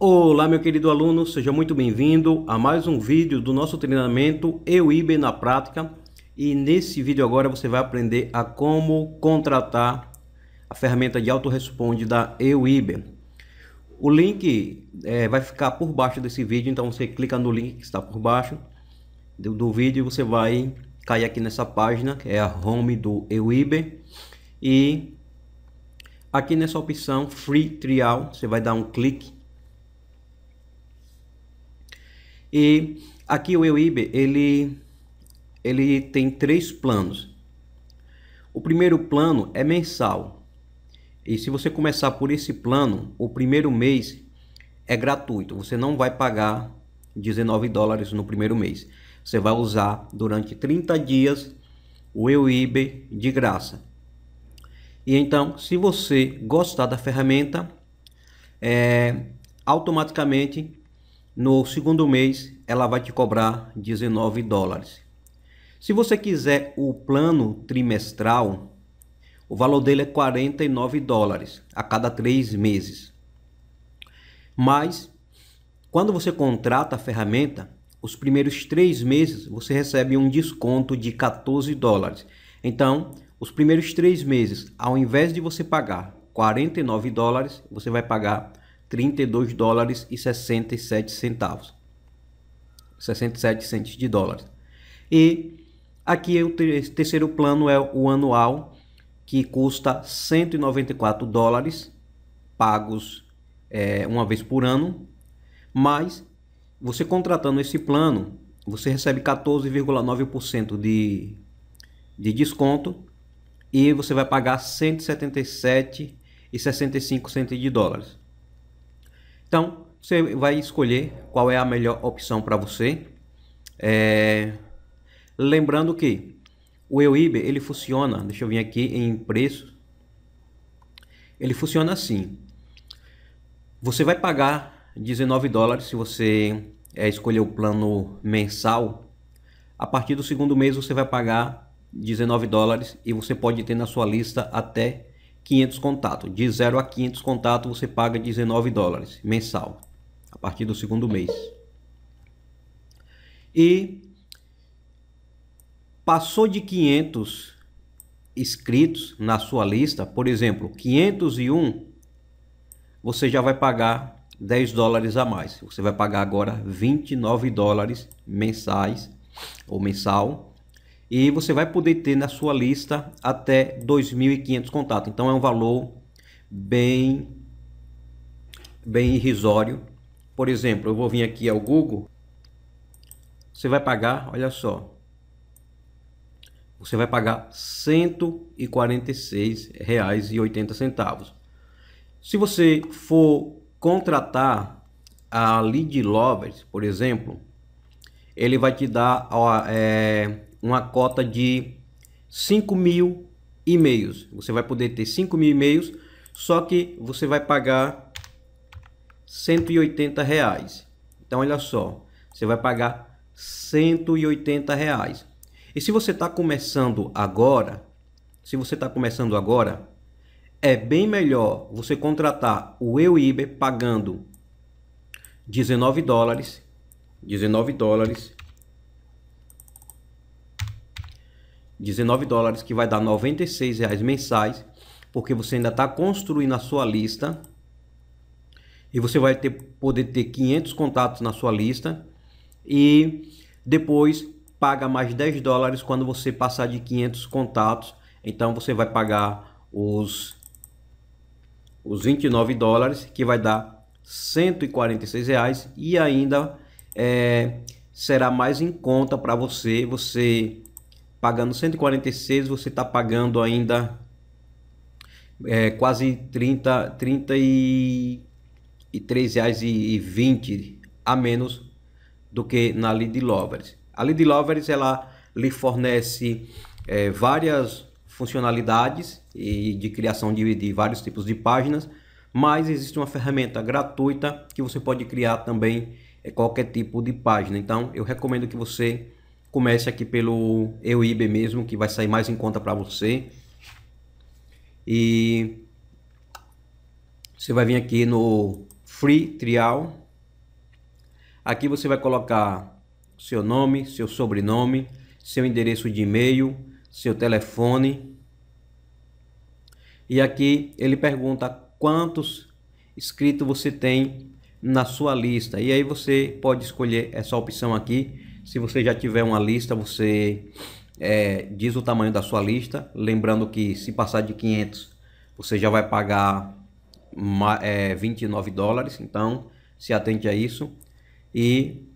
Olá, meu querido aluno, seja muito bem-vindo a mais um vídeo do nosso treinamento Eu na prática. E nesse vídeo agora você vai aprender a como contratar a ferramenta de autoresponde da Eu o link é, vai ficar por baixo desse vídeo, então você clica no link que está por baixo do, do vídeo você vai cair aqui nessa página, que é a home do Euibe E aqui nessa opção Free Trial, você vai dar um clique. E aqui o Euibe ele, ele tem três planos. O primeiro plano é mensal, e se você começar por esse plano, o primeiro mês é gratuito. Você não vai pagar 19 dólares no primeiro mês. Você vai usar durante 30 dias o EUIB de graça. E então, se você gostar da ferramenta, é, automaticamente no segundo mês ela vai te cobrar 19 dólares. Se você quiser o plano trimestral, o valor dele é 49 dólares a cada três meses. Mas, quando você contrata a ferramenta, os primeiros três meses você recebe um desconto de 14 dólares. Então, os primeiros três meses, ao invés de você pagar 49 dólares, você vai pagar 32 dólares e 67 centavos. 67 centos de dólares. E aqui o terceiro plano é o anual, que custa 194 dólares pagos é, uma vez por ano, mas você contratando esse plano, você recebe 14,9% de, de desconto e você vai pagar 177,65 de dólares. Então, você vai escolher qual é a melhor opção para você. É... Lembrando que o EUIB, ele funciona, deixa eu vir aqui em preço. Ele funciona assim. Você vai pagar 19 dólares se você é, escolher o plano mensal. A partir do segundo mês você vai pagar 19 dólares e você pode ter na sua lista até 500 contatos. De 0 a 500 contatos você paga 19 dólares mensal a partir do segundo mês. E passou de 500 inscritos na sua lista, por exemplo, 501, você já vai pagar 10 dólares a mais. Você vai pagar agora 29 dólares mensais ou mensal. E você vai poder ter na sua lista até 2.500 contatos. Então é um valor bem bem irrisório. Por exemplo, eu vou vir aqui ao Google. Você vai pagar, olha só, você vai pagar R$ 146,80. Se você for contratar a Lead Lovers, por exemplo, ele vai te dar ó, é, uma cota de 5 mil e-mails. Você vai poder ter 5 mil e-mails, só que você vai pagar R$ reais. Então, olha só, você vai pagar R$ reais. E se você está começando agora, se você está começando agora, é bem melhor você contratar o EUIBER pagando 19 dólares, 19 dólares, 19 dólares que vai dar 96 reais mensais, porque você ainda está construindo a sua lista e você vai ter, poder ter 500 contatos na sua lista e depois paga mais 10 dólares quando você passar de 500 contatos. Então você vai pagar os, os 29 dólares, que vai dar 146 reais e ainda é, será mais em conta para você. Você pagando 146, você está pagando ainda é, quase 30, 30 e, e 3 reais e, 20 a menos do que na Lead Lovers. A Lead Lovers ela lhe fornece é, várias funcionalidades e de criação de, de vários tipos de páginas, mas existe uma ferramenta gratuita que você pode criar também é, qualquer tipo de página. Então eu recomendo que você comece aqui pelo EUIB mesmo, que vai sair mais em conta para você. E você vai vir aqui no Free Trial. Aqui você vai colocar seu nome, seu sobrenome, seu endereço de e-mail, seu telefone. E aqui ele pergunta quantos inscritos você tem na sua lista. E aí você pode escolher essa opção aqui. Se você já tiver uma lista, você é, diz o tamanho da sua lista. Lembrando que se passar de 500, você já vai pagar é, 29 dólares. Então, se atente a isso. E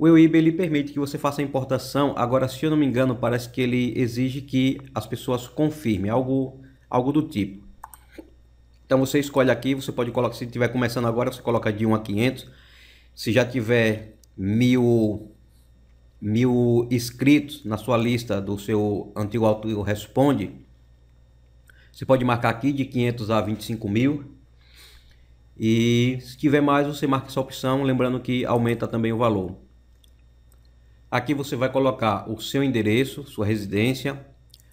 o EUIB ele permite que você faça a importação, agora se eu não me engano parece que ele exige que as pessoas confirmem, algo, algo do tipo. Então você escolhe aqui, você pode colocar, se estiver começando agora, você coloca de 1 a 500. Se já tiver mil, mil inscritos na sua lista do seu antigo autor responde, você pode marcar aqui de 500 a 25 mil. E se tiver mais, você marca essa opção, lembrando que aumenta também o valor. Aqui você vai colocar o seu endereço, sua residência.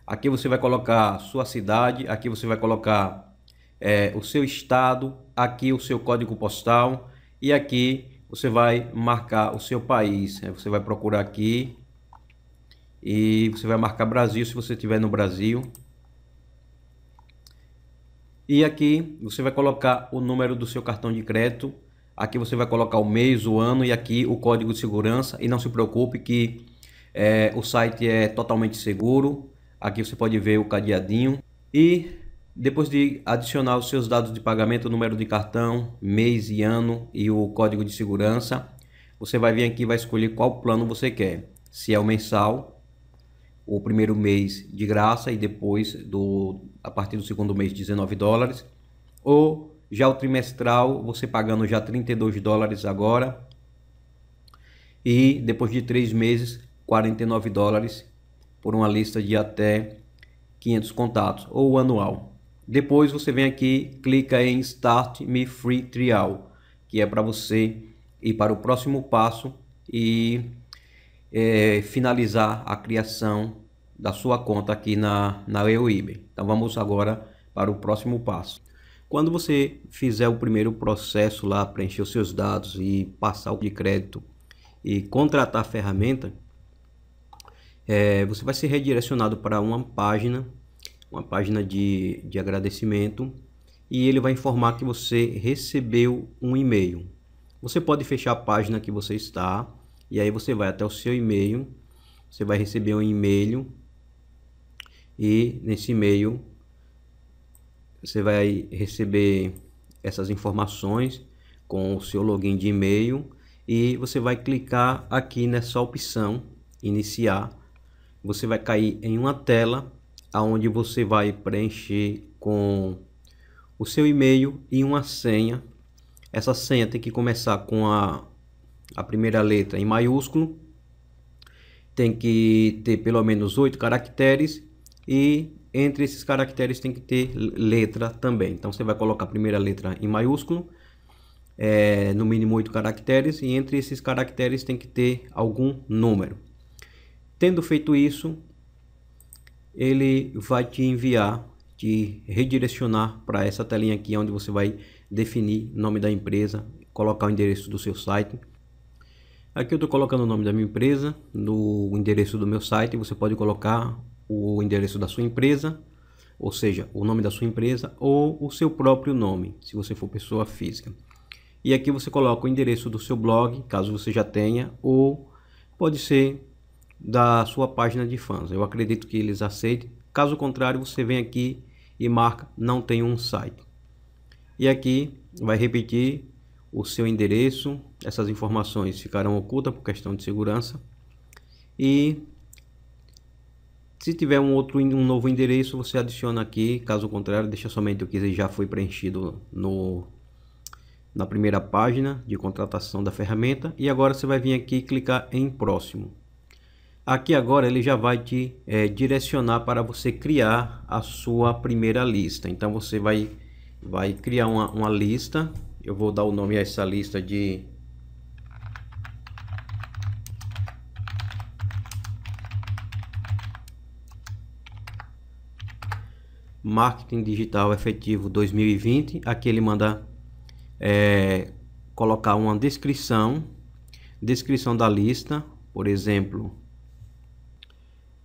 Aqui você vai colocar sua cidade. Aqui você vai colocar é, o seu estado. Aqui o seu código postal. E aqui você vai marcar o seu país. Né? Você vai procurar aqui. E você vai marcar Brasil se você estiver no Brasil. E aqui você vai colocar o número do seu cartão de crédito Aqui você vai colocar o mês, o ano e aqui o código de segurança. E não se preocupe que é, o site é totalmente seguro. Aqui você pode ver o cadeadinho. E depois de adicionar os seus dados de pagamento, o número de cartão, mês e ano e o código de segurança, você vai vir aqui e vai escolher qual plano você quer. Se é o mensal, o primeiro mês de graça e depois do a partir do segundo mês 19 dólares, ou já o trimestral, você pagando já 32 dólares agora. E depois de três meses, 49 dólares por uma lista de até 500 contatos ou anual. Depois você vem aqui, clica em Start Me Free Trial, que é para você ir para o próximo passo e é, finalizar a criação da sua conta aqui na, na EUIB. Então vamos agora para o próximo passo. Quando você fizer o primeiro processo lá, preencher os seus dados e passar o de crédito e contratar a ferramenta, é, você vai ser redirecionado para uma página, uma página de, de agradecimento, e ele vai informar que você recebeu um e-mail. Você pode fechar a página que você está, e aí você vai até o seu e-mail, você vai receber um e-mail, e nesse e-mail você vai receber essas informações com o seu login de e-mail e você vai clicar aqui nessa opção iniciar. Você vai cair em uma tela aonde você vai preencher com o seu e-mail e uma senha. Essa senha tem que começar com a, a primeira letra em maiúsculo, tem que ter pelo menos oito caracteres e entre esses caracteres tem que ter letra também. Então você vai colocar a primeira letra em maiúsculo, é, no mínimo 8 caracteres, e entre esses caracteres tem que ter algum número. Tendo feito isso, ele vai te enviar, te redirecionar para essa telinha aqui, onde você vai definir o nome da empresa, colocar o endereço do seu site. Aqui eu estou colocando o nome da minha empresa, no endereço do meu site, você pode colocar o endereço da sua empresa, ou seja, o nome da sua empresa ou o seu próprio nome, se você for pessoa física. E aqui você coloca o endereço do seu blog, caso você já tenha, ou pode ser da sua página de fãs. Eu acredito que eles aceitem. Caso contrário, você vem aqui e marca não tem um site. E aqui vai repetir o seu endereço. Essas informações ficarão ocultas por questão de segurança. E se tiver um outro um novo endereço, você adiciona aqui, caso contrário, deixa somente o que já foi preenchido no na primeira página de contratação da ferramenta e agora você vai vir aqui e clicar em próximo. Aqui agora ele já vai te é, direcionar para você criar a sua primeira lista. Então você vai, vai criar uma, uma lista, eu vou dar o nome a essa lista de Marketing Digital Efetivo 2020. Aqui ele manda é, colocar uma descrição, descrição da lista, por exemplo.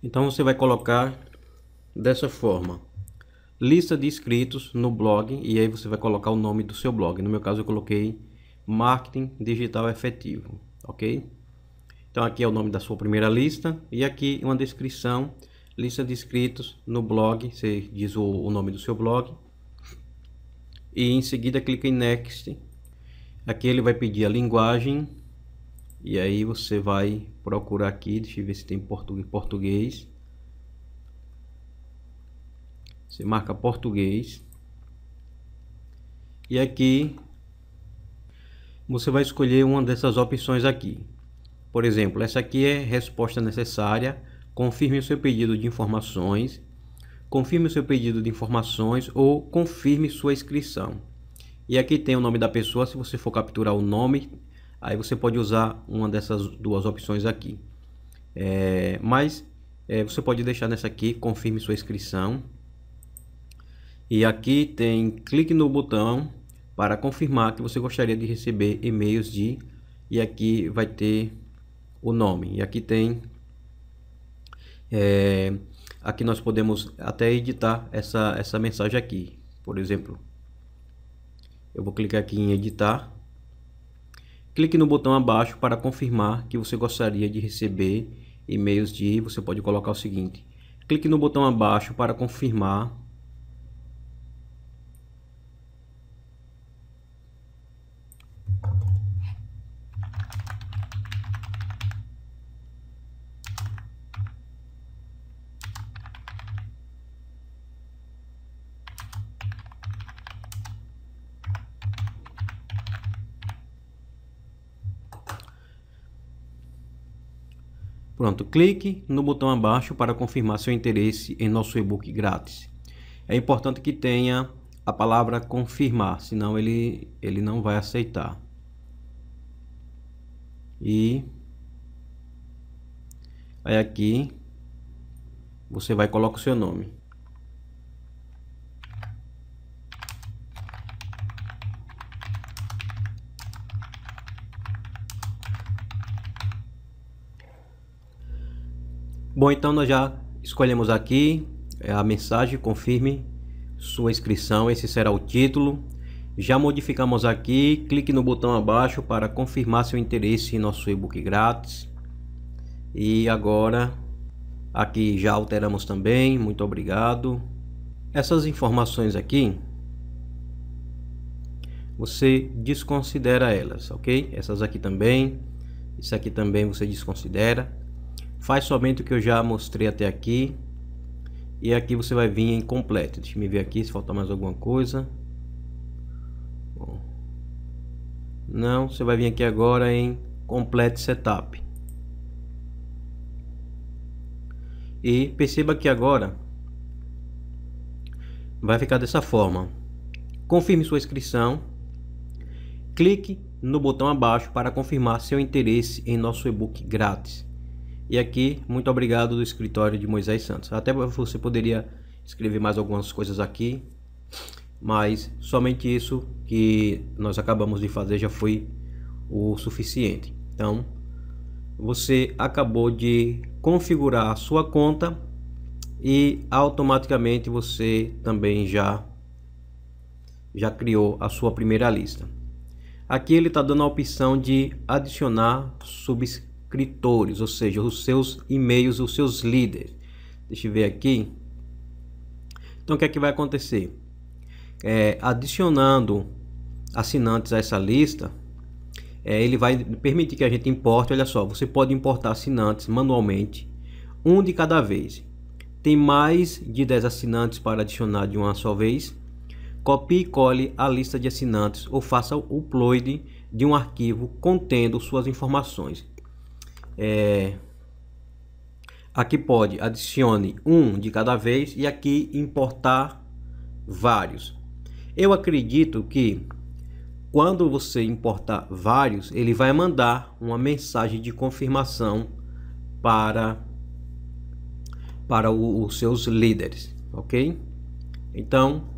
Então você vai colocar dessa forma. Lista de inscritos no blog e aí você vai colocar o nome do seu blog. No meu caso eu coloquei Marketing Digital Efetivo, ok? Então aqui é o nome da sua primeira lista e aqui uma descrição lista de inscritos no blog, você diz o, o nome do seu blog e em seguida clica em next. Aqui ele vai pedir a linguagem e aí você vai procurar aqui, deixa eu ver se tem português, português. Você marca português. E aqui você vai escolher uma dessas opções aqui. Por exemplo, essa aqui é resposta necessária confirme o seu pedido de informações, confirme o seu pedido de informações ou confirme sua inscrição. E aqui tem o nome da pessoa, se você for capturar o nome, aí você pode usar uma dessas duas opções aqui. É, mas é, você pode deixar nessa aqui, confirme sua inscrição. E aqui tem clique no botão para confirmar que você gostaria de receber e-mails de e aqui vai ter o nome. E aqui tem é, aqui nós podemos até editar essa, essa mensagem aqui, por exemplo. Eu vou clicar aqui em editar. Clique no botão abaixo para confirmar que você gostaria de receber e-mails de... Você pode colocar o seguinte. Clique no botão abaixo para confirmar Pronto, clique no botão abaixo para confirmar seu interesse em nosso e-book grátis. É importante que tenha a palavra confirmar, senão ele, ele não vai aceitar. E aí aqui você vai colocar o seu nome. Bom, então nós já escolhemos aqui é, a mensagem, confirme sua inscrição, esse será o título. Já modificamos aqui, clique no botão abaixo para confirmar seu interesse em nosso e-book grátis. E agora, aqui já alteramos também, muito obrigado. Essas informações aqui, você desconsidera elas, ok? Essas aqui também, isso aqui também você desconsidera Faz somente o que eu já mostrei até aqui. E aqui você vai vir em completo. Deixa me ver aqui se falta mais alguma coisa. Bom. Não, você vai vir aqui agora em complete setup. E perceba que agora vai ficar dessa forma. Confirme sua inscrição. Clique no botão abaixo para confirmar seu interesse em nosso e-book grátis. E aqui, muito obrigado do escritório de Moisés Santos. Até você poderia escrever mais algumas coisas aqui, mas somente isso que nós acabamos de fazer já foi o suficiente. Então, você acabou de configurar a sua conta e automaticamente você também já já criou a sua primeira lista. Aqui ele está dando a opção de adicionar subs escritores, ou seja, os seus e-mails, os seus líderes. Deixa eu ver aqui. Então, o que é que vai acontecer? É, adicionando assinantes a essa lista, é, ele vai permitir que a gente importe. Olha só, você pode importar assinantes manualmente, um de cada vez. Tem mais de 10 assinantes para adicionar de uma só vez. Copie e cole a lista de assinantes ou faça o upload de um arquivo contendo suas informações. É, aqui pode adicione um de cada vez e aqui importar vários. Eu acredito que quando você importar vários, ele vai mandar uma mensagem de confirmação para para o, os seus líderes, ok? Então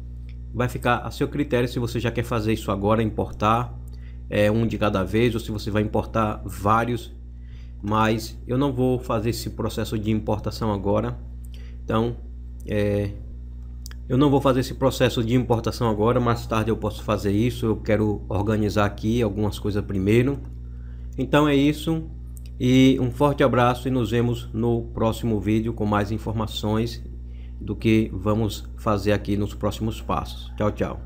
vai ficar a seu critério se você já quer fazer isso agora, importar é, um de cada vez ou se você vai importar vários mas eu não vou fazer esse processo de importação agora. Então, é, eu não vou fazer esse processo de importação agora, mais tarde eu posso fazer isso. Eu quero organizar aqui algumas coisas primeiro. Então é isso. E um forte abraço e nos vemos no próximo vídeo com mais informações do que vamos fazer aqui nos próximos passos. Tchau, tchau.